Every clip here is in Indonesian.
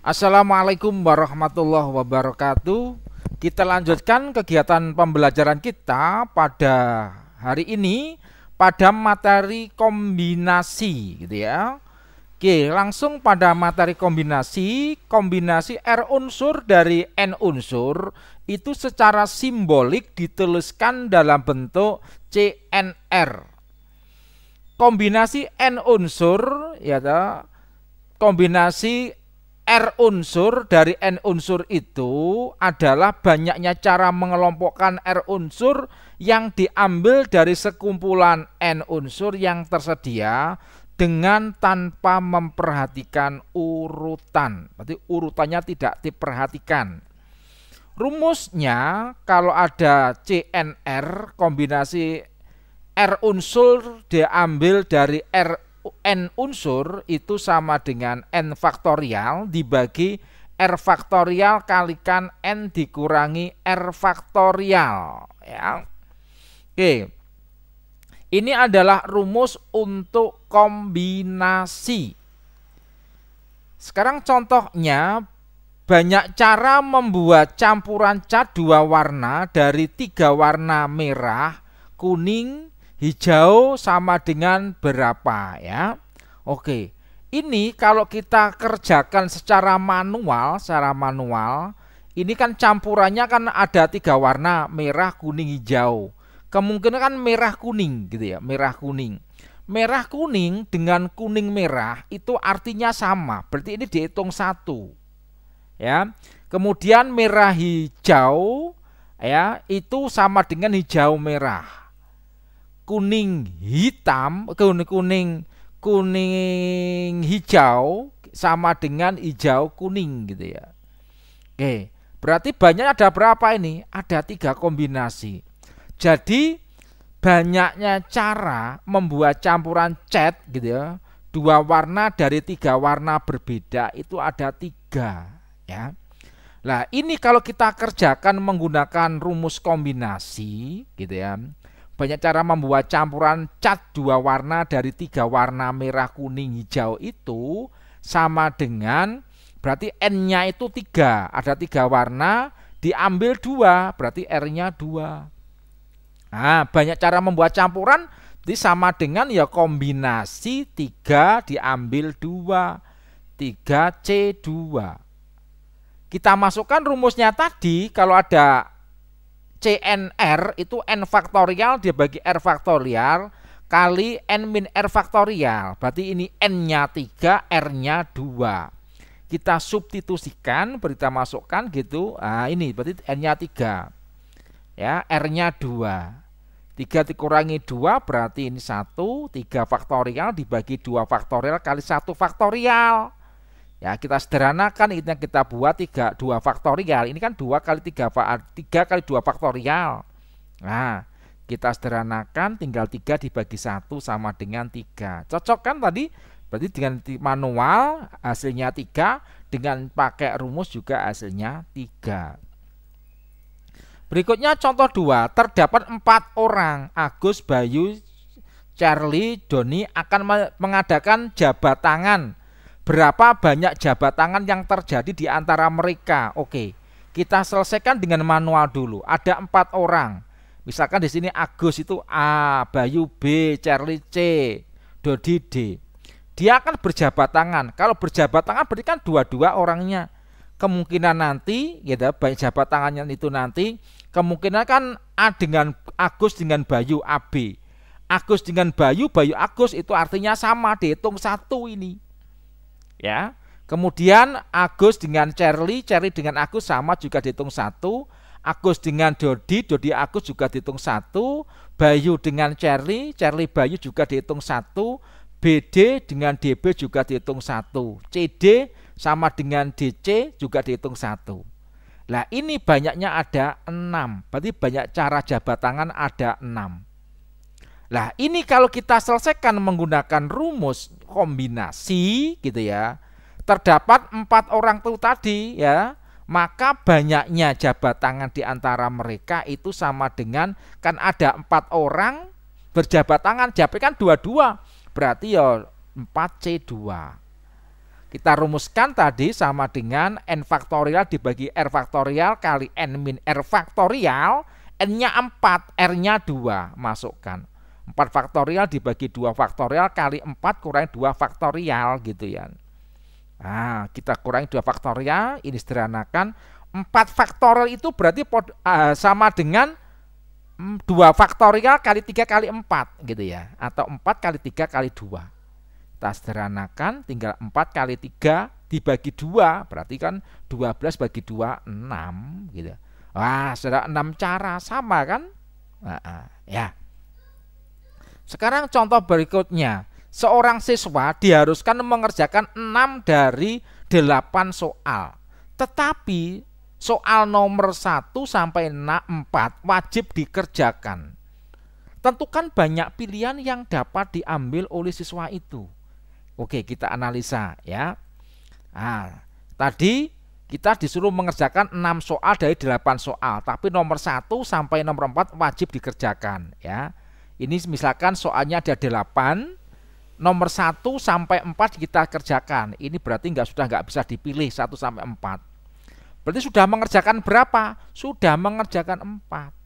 Assalamualaikum warahmatullahi wabarakatuh. Kita lanjutkan kegiatan pembelajaran kita pada hari ini pada materi kombinasi gitu ya. Oke, langsung pada materi kombinasi, kombinasi R unsur dari N unsur itu secara simbolik dituliskan dalam bentuk CNR. Kombinasi N unsur ya toh, kombinasi R unsur dari N unsur itu adalah banyaknya cara mengelompokkan R unsur yang diambil dari sekumpulan N unsur yang tersedia dengan tanpa memperhatikan urutan. Berarti urutannya tidak diperhatikan. Rumusnya kalau ada CNR kombinasi R unsur diambil dari R n unsur itu sama dengan n faktorial dibagi r faktorial kalikan n dikurangi r faktorial ya. Oke. Ini adalah rumus untuk kombinasi. Sekarang contohnya banyak cara membuat campuran cat dua warna dari tiga warna merah, kuning, hijau sama dengan berapa ya. Oke. Ini kalau kita kerjakan secara manual, secara manual, ini kan campurannya kan ada tiga warna, merah, kuning, hijau. Kemungkinan kan merah kuning gitu ya, merah kuning. Merah kuning dengan kuning merah itu artinya sama. Berarti ini dihitung satu. Ya. Kemudian merah hijau ya itu sama dengan hijau merah kuning hitam kuning kuning kuning hijau sama dengan hijau kuning gitu ya oke berarti banyak ada berapa ini ada tiga kombinasi jadi banyaknya cara membuat campuran cat gitu ya dua warna dari tiga warna berbeda itu ada tiga ya Nah ini kalau kita kerjakan menggunakan rumus kombinasi gitu ya banyak cara membuat campuran cat dua warna dari tiga warna merah, kuning, hijau itu sama dengan berarti N-nya itu tiga. Ada tiga warna, diambil dua, berarti R-nya dua. Nah, banyak cara membuat campuran jadi sama dengan ya kombinasi tiga diambil dua, tiga c dua. Kita masukkan rumusnya tadi kalau ada CNR itu n faktorial dibagi r faktorial kali n min r faktorial. Berarti ini n-nya 3, r-nya 2. Kita substitusikan, berita masukkan gitu. Nah, ini berarti n-nya 3. Ya, r-nya 2. 3 dikurangi 2 berarti ini 1, 3 faktorial dibagi 2 faktorial kali 1 faktorial. Ya, kita sederhanakan ini kita buat tiga dua faktorial. Ini kan dua kali tiga tiga kali dua faktorial. Nah, kita sederhanakan tinggal tiga dibagi satu sama dengan tiga Cocok kan tadi? Berarti dengan manual hasilnya tiga dengan pakai rumus juga hasilnya tiga Berikutnya contoh dua terdapat empat orang, Agus, Bayu, Charlie, Doni akan mengadakan jabat tangan berapa banyak jabat tangan yang terjadi di antara mereka. Oke, kita selesaikan dengan manual dulu. Ada empat orang. Misalkan di sini Agus itu A, Bayu B, Charlie C, Dodi D. Dia akan berjabat tangan. Kalau berjabat tangan berarti kan dua-dua orangnya. Kemungkinan nanti, ya baik jabat tangannya itu nanti, kemungkinan kan A dengan Agus dengan Bayu AB. Agus dengan Bayu, Bayu Agus itu artinya sama, dihitung satu ini ya. Kemudian Agus dengan Cherly, Cherly dengan Agus sama juga dihitung satu. Agus dengan Dodi, Dodi Agus juga dihitung satu. Bayu dengan Cherly, Cherly Bayu juga dihitung satu. BD dengan DB juga dihitung satu. CD sama dengan DC juga dihitung satu. Nah ini banyaknya ada enam, berarti banyak cara jabat tangan ada enam. Nah ini kalau kita selesaikan menggunakan rumus kombinasi gitu ya terdapat empat orang itu tadi ya maka banyaknya jabat tangan di antara mereka itu sama dengan kan ada empat orang berjabat tangan jabat kan dua-dua berarti ya 4C2 kita rumuskan tadi sama dengan N faktorial dibagi R faktorial kali N min R faktorial N-nya 4, R-nya 2 masukkan 4 faktorial dibagi 2 faktorial kali 4 kurang 2 faktorial gitu ya. Nah, kita kurangi 2 faktorial, ini sederhanakan 4 faktorial itu berarti pod, uh, sama dengan 2 mm, faktorial kali 3 kali 4 gitu ya atau 4 kali 3 kali 2. Kita sederhanakan tinggal 4 kali 3 dibagi 2 berarti kan 12 bagi 2 6 gitu. Wah, sudah 6 cara sama kan? Uh, uh, ya. Sekarang contoh berikutnya. Seorang siswa diharuskan mengerjakan 6 dari 8 soal. Tetapi soal nomor 1 sampai 4 wajib dikerjakan. Tentukan banyak pilihan yang dapat diambil oleh siswa itu. Oke, kita analisa ya. Nah, tadi kita disuruh mengerjakan 6 soal dari 8 soal, tapi nomor 1 sampai nomor 4 wajib dikerjakan ya. Ini misalkan soalnya ada delapan nomor satu sampai 4 kita kerjakan. Ini berarti nggak sudah nggak bisa dipilih satu sampai empat. Berarti sudah mengerjakan berapa? Sudah mengerjakan empat.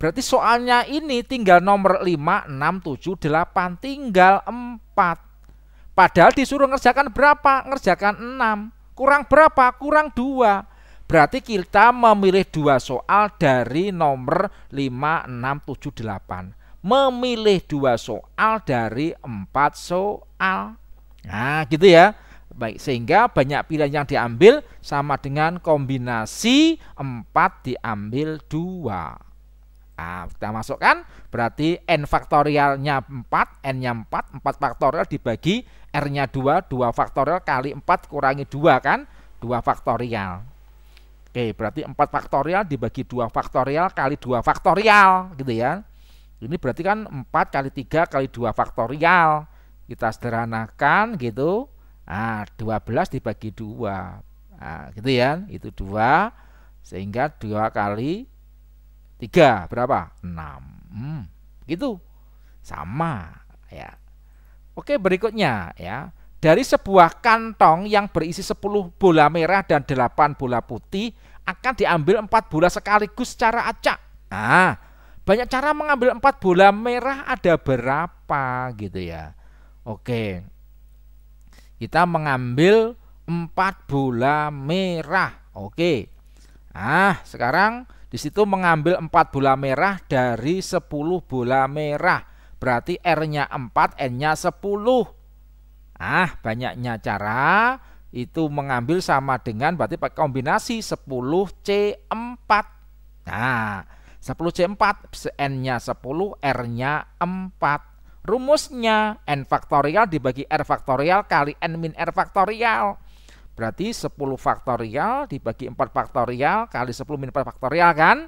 Berarti soalnya ini tinggal nomor lima, enam, tujuh, delapan tinggal empat. Padahal disuruh ngerjakan berapa? Ngerjakan enam Kurang berapa? Kurang dua. Berarti kita memilih dua soal dari nomor 5, 6, 7, 8 memilih dua soal dari empat soal. Nah, gitu ya. Baik, sehingga banyak pilihan yang diambil sama dengan kombinasi 4 diambil 2. Nah, kita masukkan berarti n faktorialnya 4, n-nya 4, 4 faktorial dibagi r-nya 2, 2 faktorial kali 4 kurangi 2 kan, 2 faktorial. Oke, berarti 4 faktorial dibagi 2 faktorial kali 2 faktorial gitu ya. Ini berarti kan 4 kali 3 kali 2 faktorial. Kita sederhanakan gitu. Nah, 12 dibagi 2. Nah, gitu ya. Itu 2 sehingga 2 kali 3 berapa? 6. Hmm, gitu. Sama ya. Oke, berikutnya ya. Dari sebuah kantong yang berisi 10 bola merah dan 8 bola putih akan diambil 4 bola sekaligus secara acak. Nah, banyak cara mengambil empat bola merah ada berapa gitu ya. Oke. Kita mengambil empat bola merah. Oke. Ah, sekarang di situ mengambil empat bola merah dari sepuluh bola merah. Berarti R-nya empat, N-nya sepuluh. Ah, banyaknya cara itu mengambil sama dengan berarti pakai kombinasi sepuluh c empat. Nah, 10C4 N-nya 10, R-nya 4. Rumusnya N faktorial dibagi R faktorial kali N min R faktorial. Berarti 10 faktorial dibagi 4 faktorial kali 10 min 4 faktorial kan?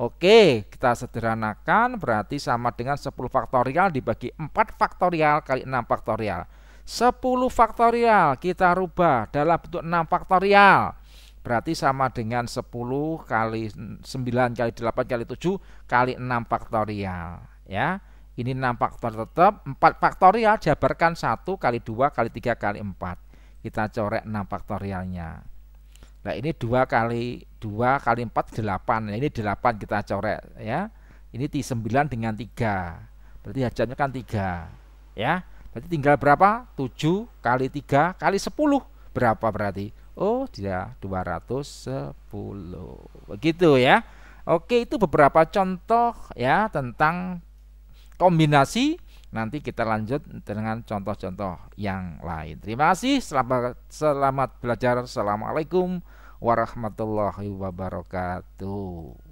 Oke, kita sederhanakan berarti sama dengan 10 faktorial dibagi 4 faktorial kali 6 faktorial. 10 faktorial kita rubah dalam bentuk 6 faktorial. Berarti sama dengan 10 kali 9 kali 8 kali 7 kali 6 faktorial. Ya, ini 6 faktor tetap. 4 faktorial jabarkan 1 kali 2 kali 3 kali 4. Kita coret 6 faktorialnya. Nah ini 2 kali 2 kali 4 8. Nah, ini 8 kita coret ya. Ini 9 dengan 3. Berarti hajarnya kan 3. Ya. Berarti tinggal berapa? 7 kali 3 kali 10. Berapa berarti? Oh dia 210 begitu ya Oke itu beberapa contoh ya tentang kombinasi nanti kita lanjut dengan contoh-contoh yang lain Terima kasih selamat, selamat belajar Assalamualaikum warahmatullahi wabarakatuh